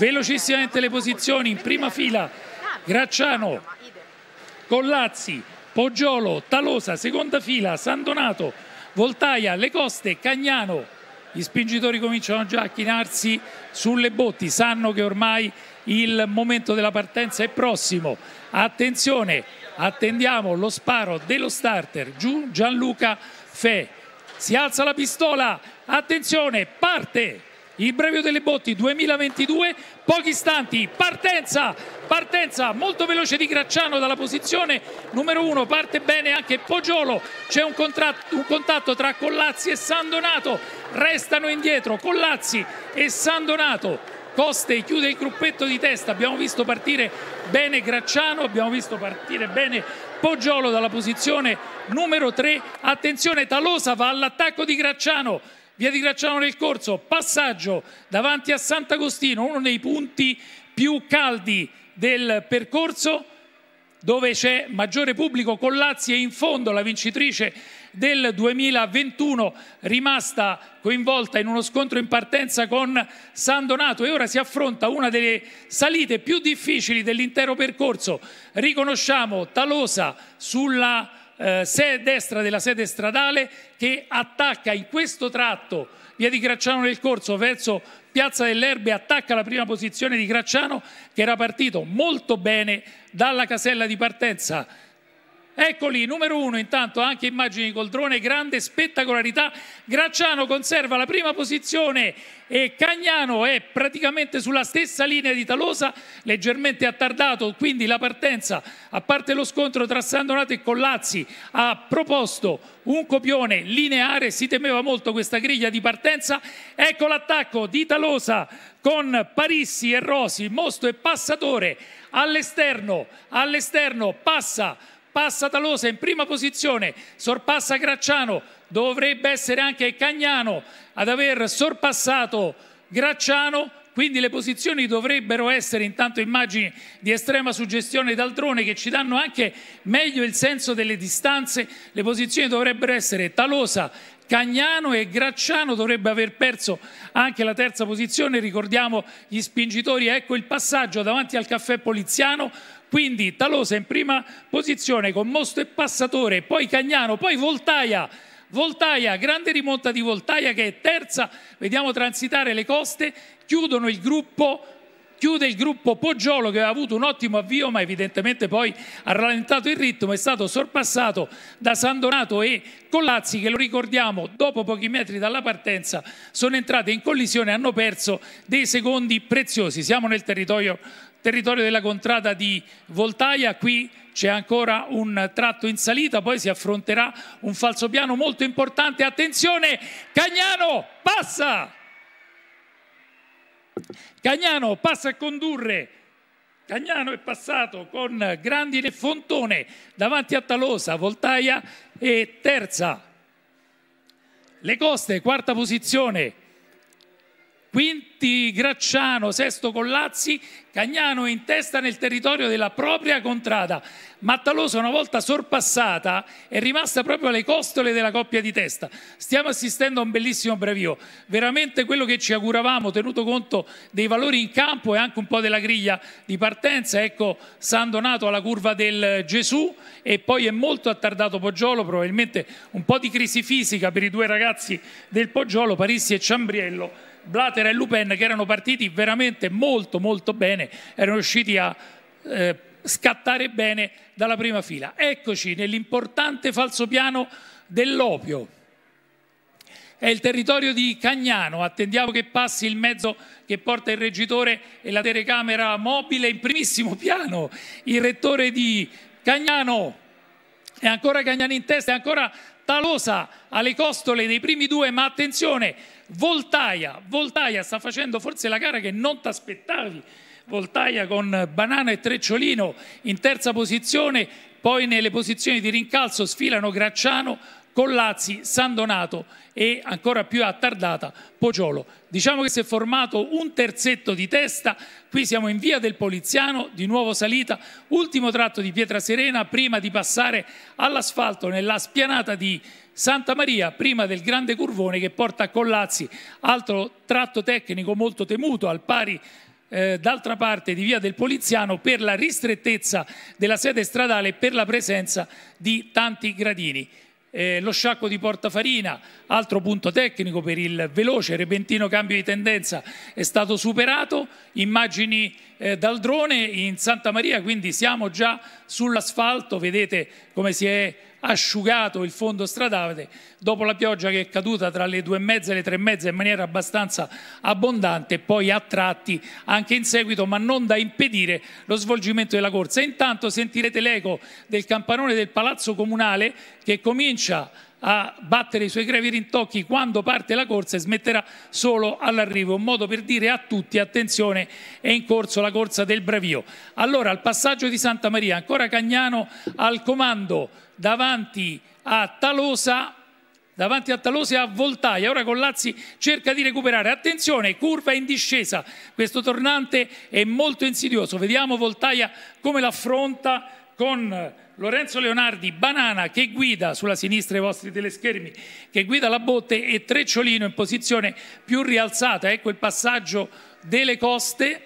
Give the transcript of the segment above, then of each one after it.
velocissimamente le posizioni in prima fila Gracciano Collazzi Poggiolo Talosa seconda fila San Donato Voltaia Le Coste Cagnano gli spingitori cominciano già a chinarsi sulle botti sanno che ormai il momento della partenza è prossimo attenzione attendiamo lo sparo dello starter giù Gianluca Fe si alza la pistola attenzione parte il brevio delle botti 2022, pochi istanti, partenza, partenza molto veloce di Gracciano dalla posizione numero uno, parte bene anche Poggiolo, c'è un, un contatto tra Collazzi e San Donato, restano indietro Collazzi e San Donato. Coste chiude il gruppetto di testa, abbiamo visto partire bene Gracciano, abbiamo visto partire bene Poggiolo dalla posizione numero 3, attenzione Talosa va all'attacco di Gracciano, via di Gracciano nel Corso, passaggio davanti a Sant'Agostino, uno dei punti più caldi del percorso dove c'è maggiore pubblico, Collazzi è in fondo la vincitrice del 2021 rimasta coinvolta in uno scontro in partenza con San Donato e ora si affronta una delle salite più difficili dell'intero percorso. Riconosciamo Talosa sulla eh, destra della sede stradale che attacca in questo tratto via di Gracciano nel Corso verso Piazza dell'Erbe attacca la prima posizione di Gracciano che era partito molto bene dalla casella di partenza Eccoli, numero uno intanto, anche immagini col drone, grande spettacolarità. Gracciano conserva la prima posizione e Cagnano è praticamente sulla stessa linea di Talosa, leggermente attardato, quindi la partenza, a parte lo scontro tra Sandonato e Collazzi, ha proposto un copione lineare, si temeva molto questa griglia di partenza. Ecco l'attacco di Talosa con Parissi e Rosi, Mosto e Passatore all'esterno, all'esterno passa passa Talosa in prima posizione, sorpassa Gracciano, dovrebbe essere anche Cagnano ad aver sorpassato Gracciano, quindi le posizioni dovrebbero essere intanto immagini di estrema suggestione dal drone che ci danno anche meglio il senso delle distanze, le posizioni dovrebbero essere Talosa, Cagnano e Gracciano dovrebbe aver perso anche la terza posizione, ricordiamo gli spingitori, ecco il passaggio davanti al caffè poliziano, quindi Talosa in prima posizione con Mosto e Passatore, poi Cagnano, poi Voltaia. Voltaia, grande rimonta di Voltaia che è terza, vediamo transitare le coste, chiudono il gruppo chiude il gruppo Poggiolo che aveva avuto un ottimo avvio ma evidentemente poi ha rallentato il ritmo, è stato sorpassato da San Donato e Collazzi che lo ricordiamo dopo pochi metri dalla partenza sono entrate in collisione e hanno perso dei secondi preziosi. Siamo nel territorio territorio della contrada di Voltaia, qui c'è ancora un tratto in salita, poi si affronterà un falso piano molto importante. Attenzione, Cagnano passa! Cagnano passa a condurre. Cagnano è passato con Grandine e Fontone davanti a Talosa, Voltaia è terza. Le Coste, quarta posizione, quinti Gracciano, sesto Collazzi, Cagnano in testa nel territorio della propria contrada. Mattalosa una volta sorpassata è rimasta proprio alle costole della coppia di testa. Stiamo assistendo a un bellissimo bravio, veramente quello che ci auguravamo, tenuto conto dei valori in campo e anche un po' della griglia di partenza. Ecco San Donato alla curva del Gesù e poi è molto attardato Poggiolo, probabilmente un po' di crisi fisica per i due ragazzi del Poggiolo, Parissi e Ciambriello Blatter e Lupin che erano partiti veramente molto molto bene, erano riusciti a eh, scattare bene dalla prima fila. Eccoci nell'importante falso piano dell'Opio. È il territorio di Cagnano, attendiamo che passi il mezzo che porta il reggitore e la telecamera mobile in primissimo piano. Il rettore di Cagnano, è ancora Cagnano in testa, è ancora Talosa alle costole dei primi due, ma attenzione, Voltaia, Voltaia sta facendo forse la gara che non ti aspettavi. Voltaia con Banana e Trecciolino in terza posizione, poi nelle posizioni di rincalzo sfilano Gracciano, Collazzi, San Donato e ancora più attardata Pociolo. Diciamo che si è formato un terzetto di testa, qui siamo in via del Poliziano, di nuovo salita, ultimo tratto di Pietra Serena prima di passare all'asfalto nella spianata di Santa Maria prima del grande curvone che porta a Collazzi, altro tratto tecnico molto temuto al pari eh, d'altra parte di via del Poliziano per la ristrettezza della sede stradale e per la presenza di tanti gradini eh, lo sciacquo di Portafarina, altro punto tecnico per il veloce repentino cambio di tendenza, è stato superato, immagini eh, dal drone in Santa Maria, quindi siamo già sull'asfalto, vedete come si è asciugato il fondo stradale dopo la pioggia che è caduta tra le due e mezza e le tre e mezza in maniera abbastanza abbondante e poi a tratti anche in seguito, ma non da impedire lo svolgimento della corsa. Intanto sentirete l'eco del campanone del Palazzo Comunale che comincia a battere i suoi gravi rintocchi quando parte la corsa e smetterà solo all'arrivo. Un modo per dire a tutti attenzione è in corso la corsa del Bravio. Allora al passaggio di Santa Maria ancora Cagnano al comando davanti a Talosa davanti a Talose a Voltaia, ora Collazzi cerca di recuperare, attenzione curva in discesa, questo tornante è molto insidioso, vediamo Voltaia come l'affronta con Lorenzo Leonardi, Banana che guida sulla sinistra i vostri teleschermi, che guida la botte e Trecciolino in posizione più rialzata, ecco il passaggio delle coste.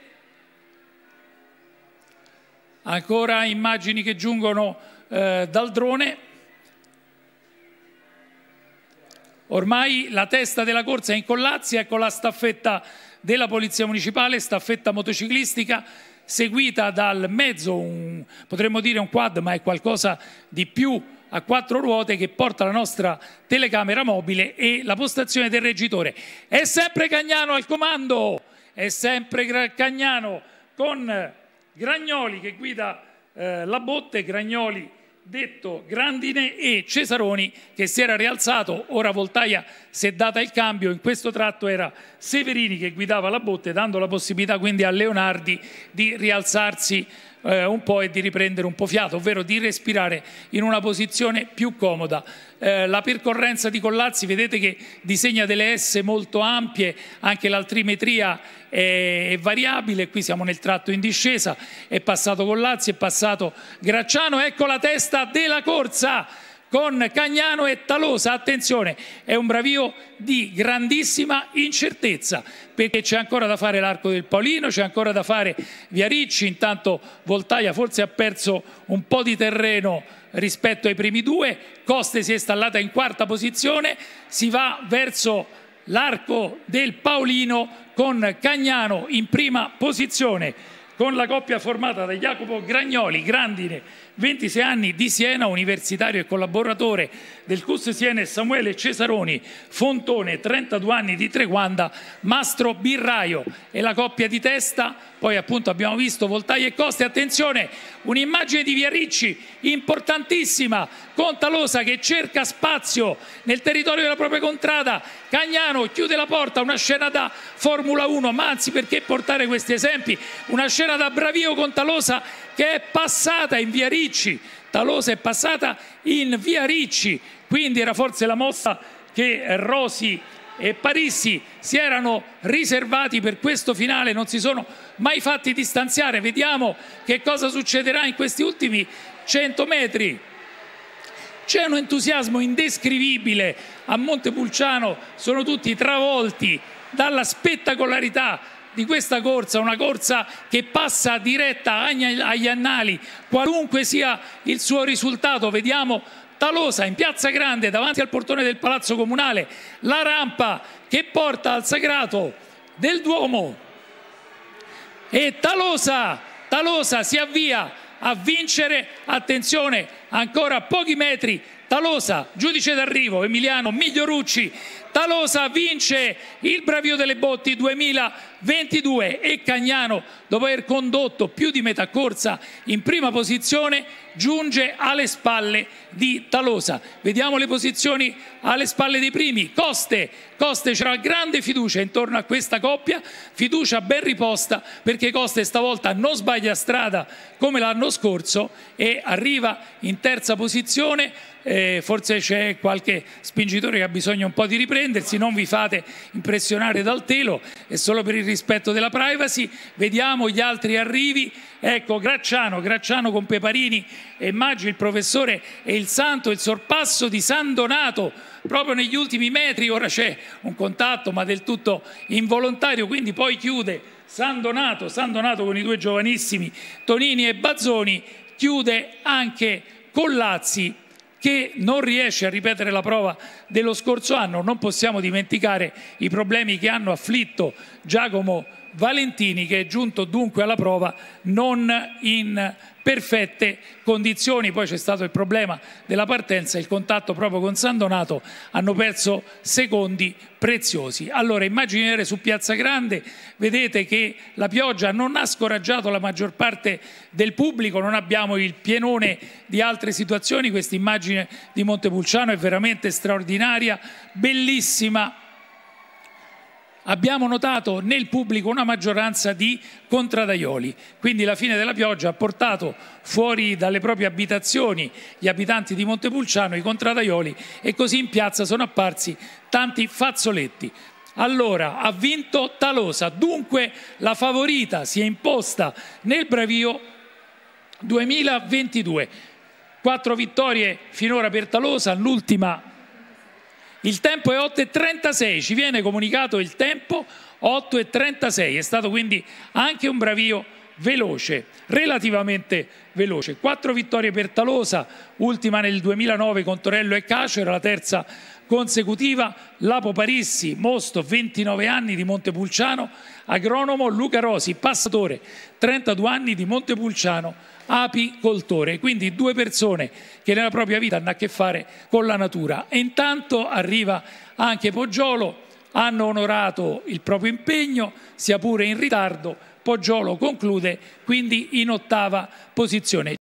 Ancora immagini che giungono eh, dal drone. Ormai la testa della corsa è in collazzi, ecco la staffetta della Polizia Municipale, staffetta motociclistica seguita dal mezzo, un, potremmo dire un quad, ma è qualcosa di più a quattro ruote che porta la nostra telecamera mobile e la postazione del reggitore. È sempre Cagnano al comando, è sempre Cagnano con Gragnoli che guida eh, la botte, Gragnoli detto Grandine e Cesaroni che si era rialzato, ora Voltaia si è data il cambio, in questo tratto era Severini che guidava la botte dando la possibilità quindi a Leonardi di rialzarsi eh, un po' e di riprendere un po' fiato, ovvero di respirare in una posizione più comoda. Eh, la percorrenza di Collazzi vedete che disegna delle S molto ampie, anche l'altrimetria è, è variabile, qui siamo nel tratto in discesa, è passato Collazzi, è passato Gracciano, ecco la testa della corsa con Cagnano e Talosa. Attenzione, è un bravio di grandissima incertezza perché c'è ancora da fare l'arco del Paulino, c'è ancora da fare Via Ricci. intanto Voltaia forse ha perso un po' di terreno rispetto ai primi due, Coste si è installata in quarta posizione, si va verso l'arco del Paulino con Cagnano in prima posizione con la coppia formata da Jacopo Gragnoli, Grandine, 26 anni, di Siena, universitario e collaboratore del CUS Siena e Samuele Cesaroni, Fontone, 32 anni di Treguanda, Mastro Birraio e la coppia di testa, poi appunto abbiamo visto Voltai e Coste, attenzione, un'immagine di Via Ricci importantissima, Contalosa che cerca spazio nel territorio della propria contrada, Cagnano chiude la porta, una scena da Formula 1, ma anzi perché portare questi esempi? Una scena c'era da Bravio con Talosa che è passata in via Ricci, Talosa è passata in via Ricci, quindi era forse la mossa che Rosi e Parisi si erano riservati per questo finale, non si sono mai fatti distanziare. Vediamo che cosa succederà in questi ultimi 100 metri. C'è un entusiasmo indescrivibile a Montepulciano, sono tutti travolti dalla spettacolarità di questa corsa, una corsa che passa diretta agli annali, qualunque sia il suo risultato. Vediamo Talosa in Piazza Grande davanti al portone del Palazzo Comunale, la rampa che porta al sagrato del Duomo. E Talosa, Talosa si avvia a vincere, attenzione, ancora pochi metri Talosa, giudice d'arrivo, Emiliano Migliorucci Talosa vince il bravio delle botti 2022 e Cagnano, dopo aver condotto più di metà corsa in prima posizione, giunge alle spalle di Talosa. Vediamo le posizioni alle spalle dei primi. Coste, Coste c'era grande fiducia intorno a questa coppia, fiducia ben riposta perché Coste stavolta non sbaglia strada come l'anno scorso e arriva in terza posizione. Eh, forse c'è qualche spingitore che ha bisogno un po' di ripresa difendersi, non vi fate impressionare dal telo, è solo per il rispetto della privacy, vediamo gli altri arrivi, ecco Gracciano, Gracciano con Peparini e Maggio, il professore e il santo, il sorpasso di San Donato proprio negli ultimi metri, ora c'è un contatto ma del tutto involontario, quindi poi chiude San Donato, San Donato con i due giovanissimi Tonini e Bazzoni, chiude anche Collazzi che non riesce a ripetere la prova dello scorso anno. Non possiamo dimenticare i problemi che hanno afflitto Giacomo Valentini che è giunto dunque alla prova non in perfette condizioni, poi c'è stato il problema della partenza, il contatto proprio con San Donato, hanno perso secondi preziosi. Allora immaginare su Piazza Grande, vedete che la pioggia non ha scoraggiato la maggior parte del pubblico, non abbiamo il pienone di altre situazioni, questa immagine di Montepulciano è veramente straordinaria, bellissima abbiamo notato nel pubblico una maggioranza di contradaioli, quindi la fine della pioggia ha portato fuori dalle proprie abitazioni gli abitanti di Montepulciano, i contradaioli e così in piazza sono apparsi tanti fazzoletti. Allora, ha vinto Talosa, dunque la favorita si è imposta nel bravio 2022. Quattro vittorie finora per Talosa, l'ultima il tempo è 8.36, ci viene comunicato il tempo 8.36, è stato quindi anche un bravio veloce, relativamente veloce. Quattro vittorie per Talosa, ultima nel 2009 con Torello e Cacio, era la terza consecutiva Lapo Parissi, Mosto, 29 anni di Montepulciano, agronomo Luca Rosi, passatore, 32 anni di Montepulciano, apicoltore. Quindi due persone che nella propria vita hanno a che fare con la natura. E intanto arriva anche Poggiolo, hanno onorato il proprio impegno, sia pure in ritardo. Poggiolo conclude quindi in ottava posizione.